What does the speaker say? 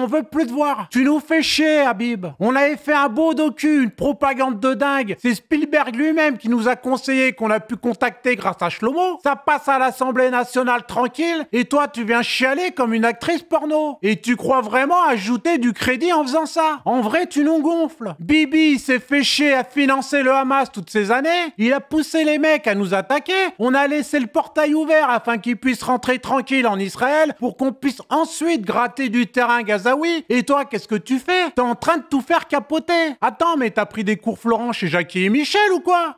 On veut plus te voir. Tu nous fais chier, Habib. On avait fait un beau docu, une propagande de dingue. C'est Spielberg lui-même qui nous a conseillé, qu'on a pu contacter grâce à Shlomo. Ça passe à l'Assemblée nationale tranquille, et toi, tu viens chialer comme une actrice porno. Et tu crois vraiment ajouter du crédit en faisant ça En vrai, tu nous gonfles. Bibi s'est fait chier à financer le Hamas toutes ces années. Il a poussé les mecs à nous attaquer. On a laissé le portail ouvert afin qu'ils puissent rentrer tranquille en Israël pour qu'on puisse ensuite gratter du terrain Gaza ah oui Et toi, qu'est-ce que tu fais T'es en train de tout faire capoter. Attends, mais t'as pris des cours Florent chez Jackie et Michel ou quoi